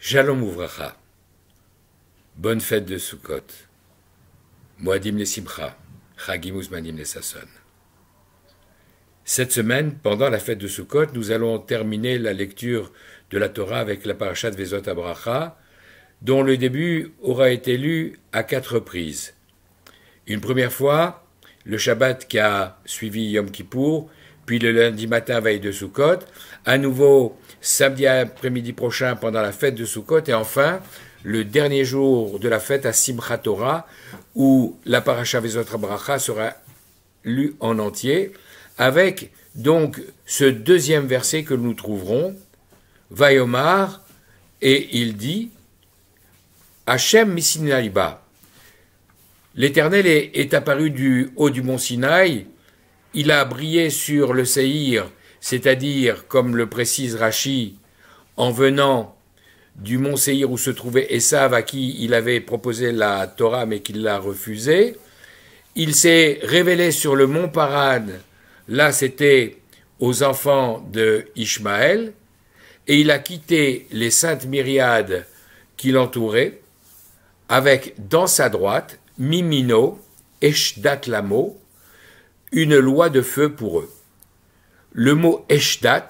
Jalom Ouvracha. Bonne fête de Sukkot. Moadim les Simcha. Chagim uzmanim les Sasson. Cette semaine, pendant la fête de Sukkot, nous allons terminer la lecture de la Torah avec la parashat Vezot Abracha, dont le début aura été lu à quatre reprises. Une première fois, le Shabbat qui a suivi Yom Kippour, puis le lundi matin, veille de Soukhot, à nouveau samedi après-midi prochain pendant la fête de Soukhot, et enfin le dernier jour de la fête à Simchat Torah, où la paracha Vezot Bracha sera lue en entier, avec donc ce deuxième verset que nous trouverons, Vayomar, et il dit, Hachem Misinaliba, l'Éternel est, est apparu du haut du mont Sinaï, il a brillé sur le Seir, c'est-à-dire, comme le précise Rachi, en venant du mont Seir où se trouvait Esav, à qui il avait proposé la Torah mais qu'il l'a refusée. Il s'est révélé sur le mont Paran, là c'était aux enfants de Ishmaël, et il a quitté les saintes myriades qui l'entouraient, avec dans sa droite Mimino, Eshdatlamo, une loi de feu pour eux. Le mot Eshdat,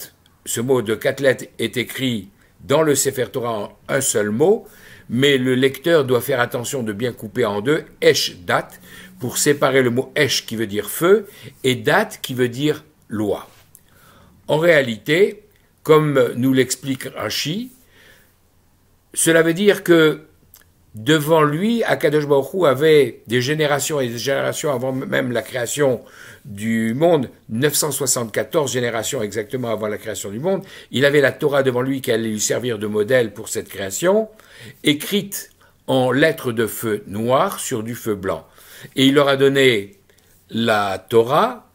ce mot de quatre lettres est écrit dans le Sefer Torah en un seul mot, mais le lecteur doit faire attention de bien couper en deux Eshdat pour séparer le mot Esh qui veut dire feu et Dat qui veut dire loi. En réalité, comme nous l'explique Rashi, cela veut dire que devant lui, Akadosh Baruch avait des générations et des générations avant même la création du monde, 974 générations exactement avant la création du monde, il avait la Torah devant lui qui allait lui servir de modèle pour cette création, écrite en lettres de feu noir sur du feu blanc. Et il leur a donné la Torah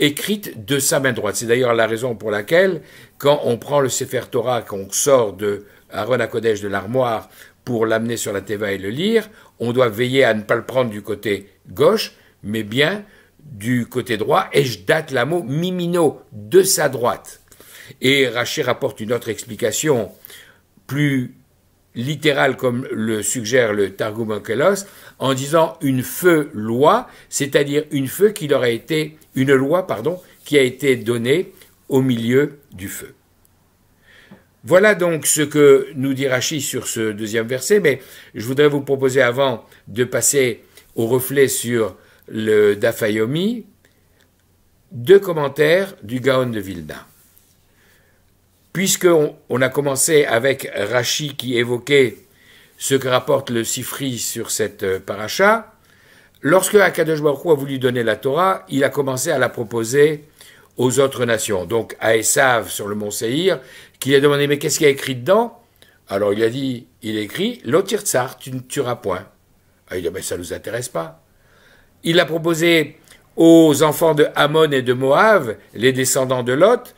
écrite de sa main droite. C'est d'ailleurs la raison pour laquelle, quand on prend le Sefer Torah, qu'on sort de Aaron Kodesh de l'armoire pour l'amener sur la TVA et le lire, on doit veiller à ne pas le prendre du côté gauche, mais bien du côté droit, et je date la mot mimino de sa droite. Et Raché rapporte une autre explication plus littérale comme le suggère le Targum en disant une feu loi, c'est-à-dire une feu qui leur été, une loi, pardon, qui a été donnée au milieu du feu. Voilà donc ce que nous dit Rachid sur ce deuxième verset, mais je voudrais vous proposer avant de passer au reflet sur le Dafayomi, deux commentaires du Gaon de Vilna. Puisqu'on on a commencé avec Rachi qui évoquait ce que rapporte le Sifri sur cette euh, paracha, lorsque Akadosh Baruch a voulu donner la Torah, il a commencé à la proposer aux autres nations. Donc à Esav, sur le mont Seir, qui a demandé Mais qu'est-ce qu'il y a écrit dedans Alors il a dit Il écrit Lotir Tsar, tu ne tueras point. Ah, il a dit Mais ça ne nous intéresse pas. Il a proposé aux enfants de Hamon et de Moab, les descendants de Lot,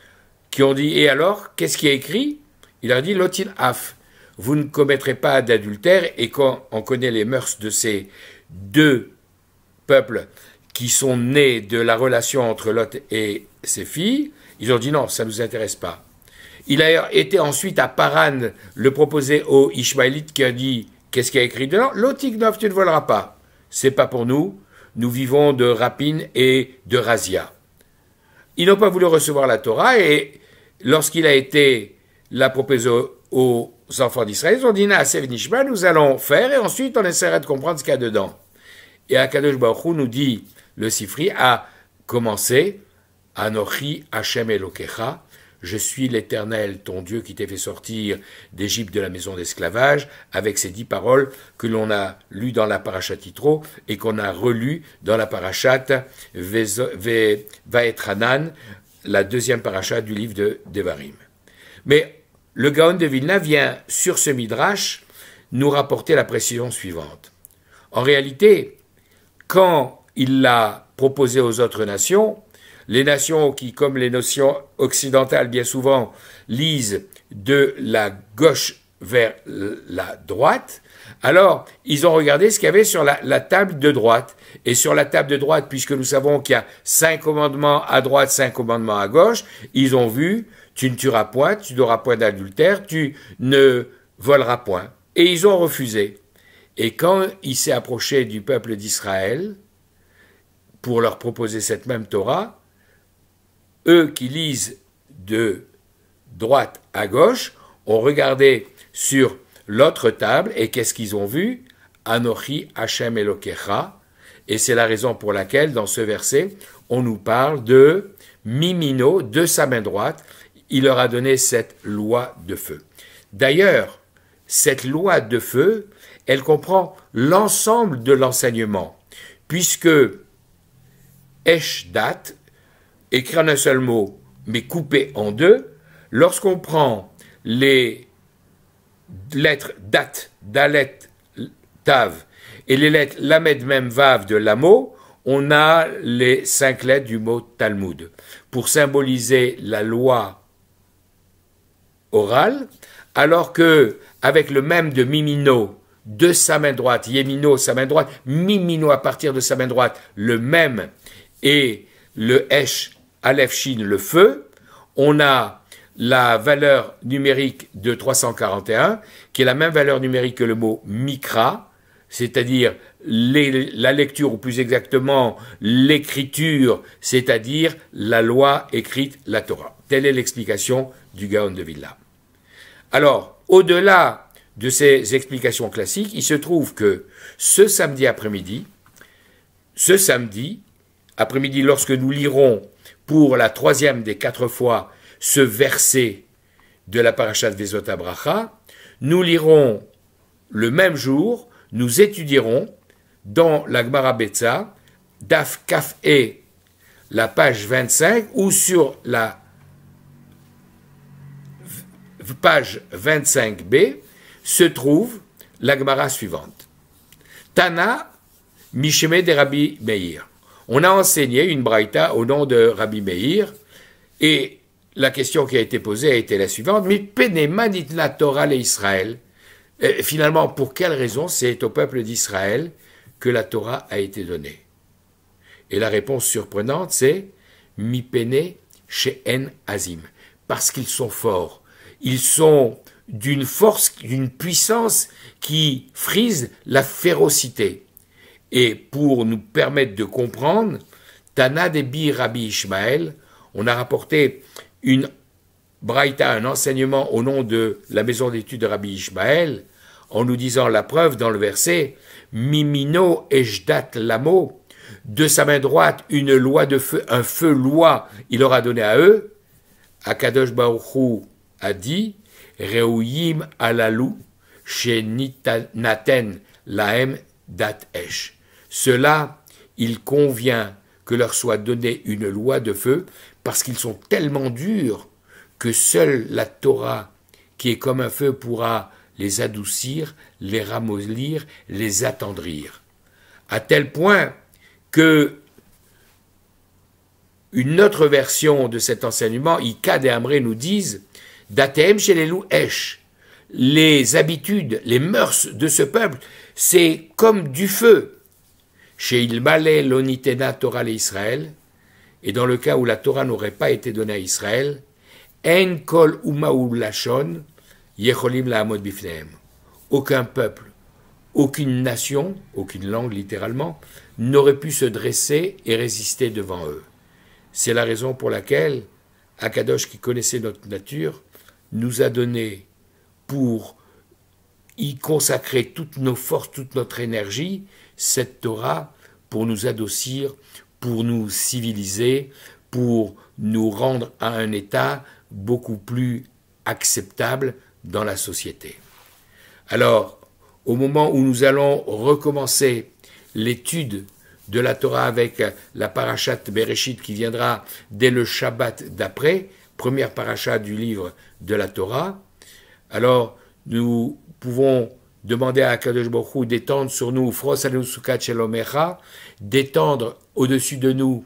qui ont dit Et alors, qu'est-ce qui a écrit Il a dit Lotir Af. Vous ne commettrez pas d'adultère, et quand on connaît les mœurs de ces deux peuples qui sont nés de la relation entre Lot et ses filles, ils ont dit non, ça ne nous intéresse pas. Il a été ensuite à Paran le proposer aux Ishmaélite qui a dit qu'est-ce qu'il y a écrit dedans Lotiknov, tu ne voleras pas. C'est pas pour nous. Nous vivons de rapines et de razia. Ils n'ont pas voulu recevoir la Torah et lorsqu'il a été la proposer aux enfants d'Israël, ils ont dit Naaseh ben nous allons faire et ensuite on essaiera de comprendre ce qu'il y a dedans. Et Akadosh Baruch nous dit, le Sifri a commencé, Anochi Hashem Elokecha, je suis l'Éternel, ton Dieu, qui t'ai fait sortir d'Égypte de la maison d'esclavage, avec ces dix paroles que l'on a lues dans la paracha Titro et qu'on a relues dans la parachat Vaetranan, la deuxième parashat du livre de Devarim. Mais le Gaon de Vilna vient, sur ce midrash, nous rapporter la précision suivante. En réalité, quand il l'a proposé aux autres nations, les nations qui, comme les notions occidentales bien souvent, lisent de la gauche vers la droite, alors ils ont regardé ce qu'il y avait sur la, table de droite. Et sur la table de droite, puisque nous savons qu'il y a cinq commandements à droite, cinq commandements à gauche, ils ont vu, tu ne tueras point, tu n'auras point d'adultère, tu ne voleras point. Et ils ont refusé. Et quand il s'est approché du peuple d'Israël pour leur proposer cette même Torah, eux qui lisent de droite à gauche ont regardé sur l'autre table et qu'est-ce qu'ils ont vu Anochi Hashem Elokecha. Et c'est la raison pour laquelle dans ce verset, on nous parle de Mimino, de sa main droite, il leur a donné cette loi de feu. D'ailleurs, cette loi de feu, elle comprend l'ensemble de l'enseignement, puisque dat » écrit en un seul mot, mais coupé en deux, lorsqu'on prend les lettres dat »« dalet, tav, et les lettres lamed, mem vav de l'amo, on a les cinq lettres du mot Talmud, pour symboliser la loi orale, alors que, avec le même de Mimino, de sa main droite, Yemino, sa main droite, Mimino à partir de sa main droite, le même, et le Hesh, Aleph, Shin, le feu, on a la valeur numérique de 341, qui est la même valeur numérique que le mot Mikra, c'est-à-dire la lecture, ou plus exactement l'écriture, c'est-à-dire la loi écrite, la Torah. Telle est l'explication du Gaon de Villa. Alors, au-delà de ces explications classiques, il se trouve que ce samedi après-midi, ce samedi après-midi, lorsque nous lirons pour la troisième des quatre fois ce verset de la Parashat de Bracha, nous lirons le même jour, nous étudierons dans Gemara Betza, Daf Kaf E, la page 25, ou sur la page 25b, se trouve l'Agmara suivante. Tana Mishme de Rabbi Meir. On a enseigné une braïta au nom de Rabbi Meir et la question qui a été posée a été la suivante. Mais dit la Torah et Israël. Euh, finalement, pour quelle raison c'est au peuple d'Israël que la Torah a été donnée Et la réponse surprenante, c'est Mipene Sheen Azim. Parce qu'ils sont forts. Ils sont d'une force, d'une puissance qui frise la férocité. Et pour nous permettre de comprendre, Tana Debi Rabbi Ishmael, on a rapporté une Braïta, un enseignement au nom de la maison d'études de Rabbi Ishmael, en nous disant la preuve dans le verset Mimino Ejdat Lamo, de sa main droite une loi de feu, un feu loi il aura donné à eux. Akadosh Baruchou a dit Reouyim alalou, chez Naten lahem dat Cela, il convient que leur soit donnée une loi de feu, parce qu'ils sont tellement durs que seule la Torah, qui est comme un feu, pourra les adoucir, les ramollir, les attendrir. À tel point que une autre version de cet enseignement, Icad et Amré nous disent Datem chez les loups Les habitudes, les mœurs de ce peuple, c'est comme du feu. Chez il l'onitena Torah et Israël, et dans le cas où la Torah n'aurait pas été donnée à Israël, En kol yecholim la Aucun peuple, aucune nation, aucune langue littéralement, n'aurait pu se dresser et résister devant eux. C'est la raison pour laquelle Akadosh, qui connaissait notre nature, nous a donné pour y consacrer toutes nos forces, toute notre énergie, cette Torah, pour nous adoucir, pour nous civiliser, pour nous rendre à un état beaucoup plus acceptable dans la société. Alors, au moment où nous allons recommencer l'étude de la Torah avec la parashat Bereshit qui viendra dès le Shabbat d'après, première paracha du livre de la Torah, alors nous pouvons demander à Kadosh Baruch d'étendre sur nous, d'étendre au-dessus de nous,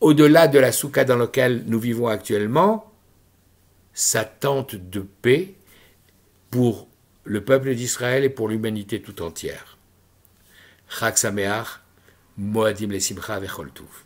au-delà de la souka dans laquelle nous vivons actuellement, sa tente de paix pour le peuple d'Israël et pour l'humanité tout entière. Chag Sameach, Moadim Lesimcha vecholtouf.